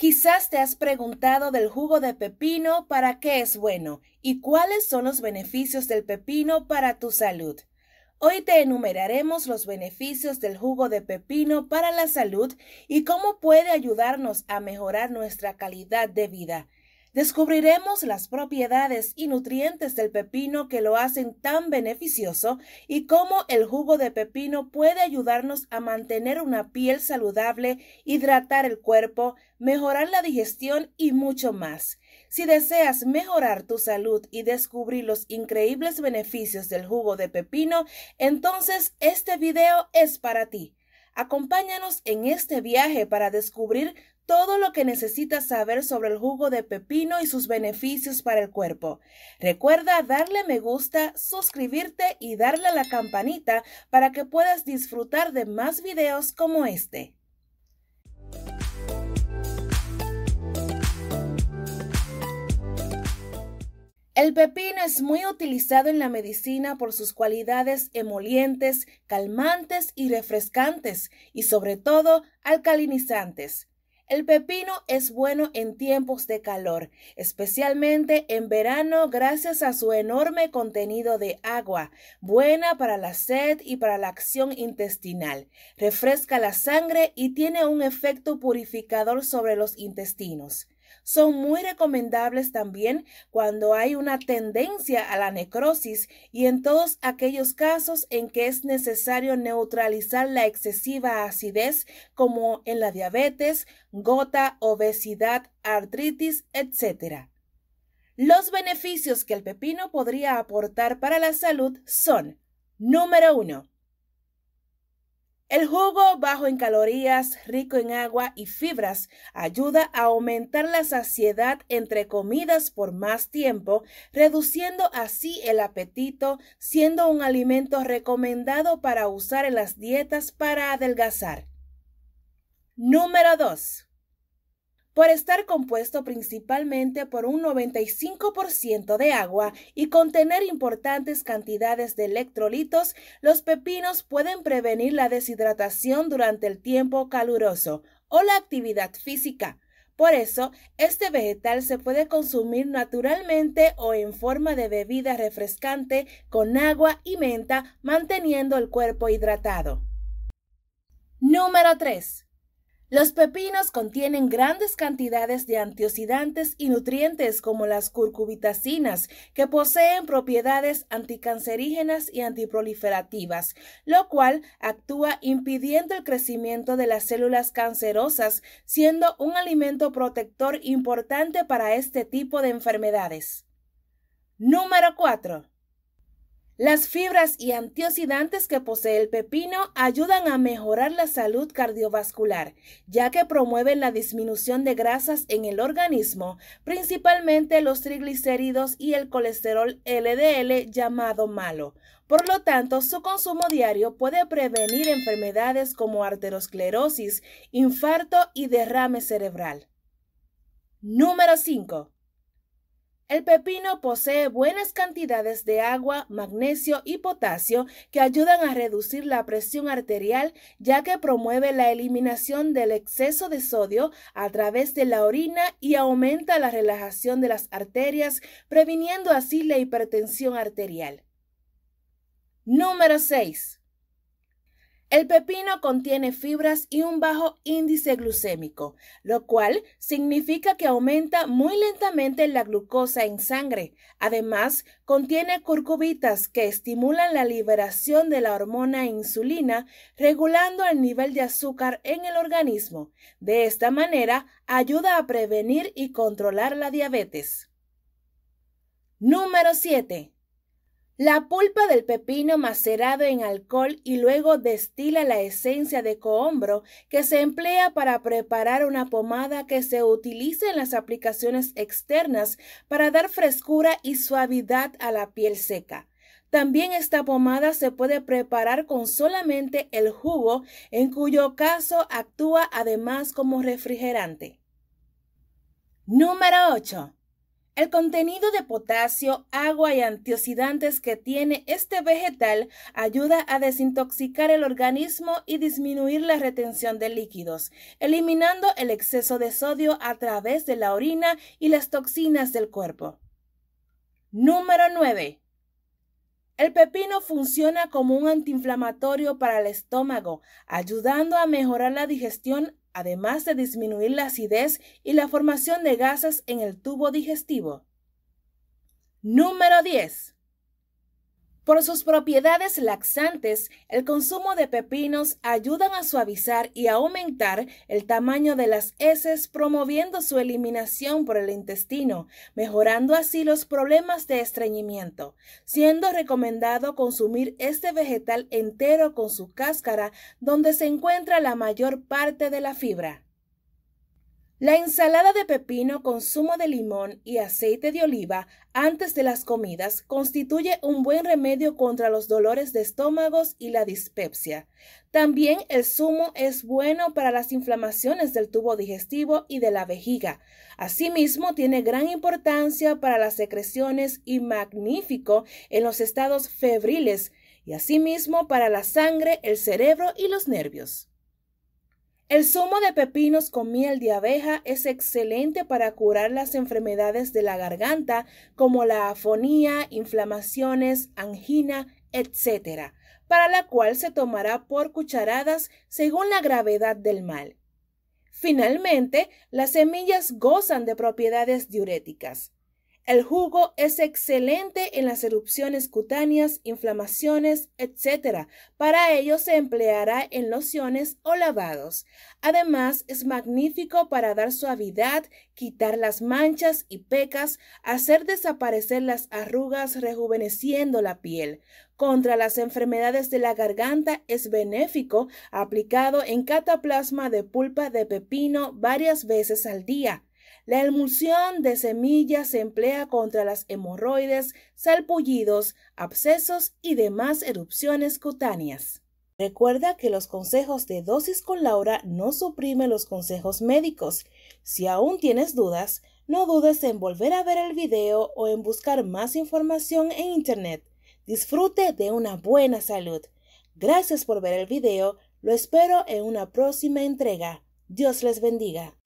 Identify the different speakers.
Speaker 1: Quizás te has preguntado del jugo de pepino para qué es bueno y cuáles son los beneficios del pepino para tu salud. Hoy te enumeraremos los beneficios del jugo de pepino para la salud y cómo puede ayudarnos a mejorar nuestra calidad de vida descubriremos las propiedades y nutrientes del pepino que lo hacen tan beneficioso y cómo el jugo de pepino puede ayudarnos a mantener una piel saludable, hidratar el cuerpo, mejorar la digestión y mucho más. Si deseas mejorar tu salud y descubrir los increíbles beneficios del jugo de pepino, entonces este video es para ti. Acompáñanos en este viaje para descubrir todo lo que necesitas saber sobre el jugo de pepino y sus beneficios para el cuerpo. Recuerda darle me gusta, suscribirte y darle a la campanita para que puedas disfrutar de más videos como este. El pepino es muy utilizado en la medicina por sus cualidades emolientes, calmantes y refrescantes, y sobre todo alcalinizantes. El pepino es bueno en tiempos de calor, especialmente en verano gracias a su enorme contenido de agua, buena para la sed y para la acción intestinal. Refresca la sangre y tiene un efecto purificador sobre los intestinos. Son muy recomendables también cuando hay una tendencia a la necrosis y en todos aquellos casos en que es necesario neutralizar la excesiva acidez como en la diabetes, gota, obesidad, artritis, etc. Los beneficios que el pepino podría aportar para la salud son, número 1, el jugo bajo en calorías, rico en agua y fibras, ayuda a aumentar la saciedad entre comidas por más tiempo, reduciendo así el apetito, siendo un alimento recomendado para usar en las dietas para adelgazar. Número 2 por estar compuesto principalmente por un 95% de agua y contener importantes cantidades de electrolitos, los pepinos pueden prevenir la deshidratación durante el tiempo caluroso o la actividad física. Por eso, este vegetal se puede consumir naturalmente o en forma de bebida refrescante con agua y menta, manteniendo el cuerpo hidratado. Número 3. Los pepinos contienen grandes cantidades de antioxidantes y nutrientes como las curcubitacinas, que poseen propiedades anticancerígenas y antiproliferativas, lo cual actúa impidiendo el crecimiento de las células cancerosas, siendo un alimento protector importante para este tipo de enfermedades. Número 4. Las fibras y antioxidantes que posee el pepino ayudan a mejorar la salud cardiovascular, ya que promueven la disminución de grasas en el organismo, principalmente los triglicéridos y el colesterol LDL llamado malo. Por lo tanto, su consumo diario puede prevenir enfermedades como arteriosclerosis, infarto y derrame cerebral. Número 5. El pepino posee buenas cantidades de agua, magnesio y potasio que ayudan a reducir la presión arterial ya que promueve la eliminación del exceso de sodio a través de la orina y aumenta la relajación de las arterias, previniendo así la hipertensión arterial. Número 6. El pepino contiene fibras y un bajo índice glucémico, lo cual significa que aumenta muy lentamente la glucosa en sangre. Además, contiene curcubitas que estimulan la liberación de la hormona insulina, regulando el nivel de azúcar en el organismo. De esta manera, ayuda a prevenir y controlar la diabetes. Número 7. La pulpa del pepino macerado en alcohol y luego destila la esencia de cohombro que se emplea para preparar una pomada que se utiliza en las aplicaciones externas para dar frescura y suavidad a la piel seca. También esta pomada se puede preparar con solamente el jugo, en cuyo caso actúa además como refrigerante. Número 8. El contenido de potasio, agua y antioxidantes que tiene este vegetal ayuda a desintoxicar el organismo y disminuir la retención de líquidos, eliminando el exceso de sodio a través de la orina y las toxinas del cuerpo. Número 9. El pepino funciona como un antiinflamatorio para el estómago, ayudando a mejorar la digestión además de disminuir la acidez y la formación de gases en el tubo digestivo. Número 10. Por sus propiedades laxantes, el consumo de pepinos ayudan a suavizar y aumentar el tamaño de las heces, promoviendo su eliminación por el intestino, mejorando así los problemas de estreñimiento, siendo recomendado consumir este vegetal entero con su cáscara, donde se encuentra la mayor parte de la fibra. La ensalada de pepino con zumo de limón y aceite de oliva antes de las comidas constituye un buen remedio contra los dolores de estómagos y la dispepsia. También el zumo es bueno para las inflamaciones del tubo digestivo y de la vejiga. Asimismo, tiene gran importancia para las secreciones y magnífico en los estados febriles y asimismo para la sangre, el cerebro y los nervios. El zumo de pepinos con miel de abeja es excelente para curar las enfermedades de la garganta como la afonía, inflamaciones, angina, etc., para la cual se tomará por cucharadas según la gravedad del mal. Finalmente, las semillas gozan de propiedades diuréticas. El jugo es excelente en las erupciones cutáneas, inflamaciones, etc. Para ello se empleará en lociones o lavados. Además, es magnífico para dar suavidad, quitar las manchas y pecas, hacer desaparecer las arrugas rejuveneciendo la piel. Contra las enfermedades de la garganta es benéfico aplicado en cataplasma de pulpa de pepino varias veces al día. La emulsión de semillas se emplea contra las hemorroides, salpullidos, abscesos y demás erupciones cutáneas. Recuerda que los consejos de dosis con Laura no suprimen los consejos médicos. Si aún tienes dudas, no dudes en volver a ver el video o en buscar más información en Internet. Disfrute de una buena salud. Gracias por ver el video, lo espero en una próxima entrega. Dios les bendiga.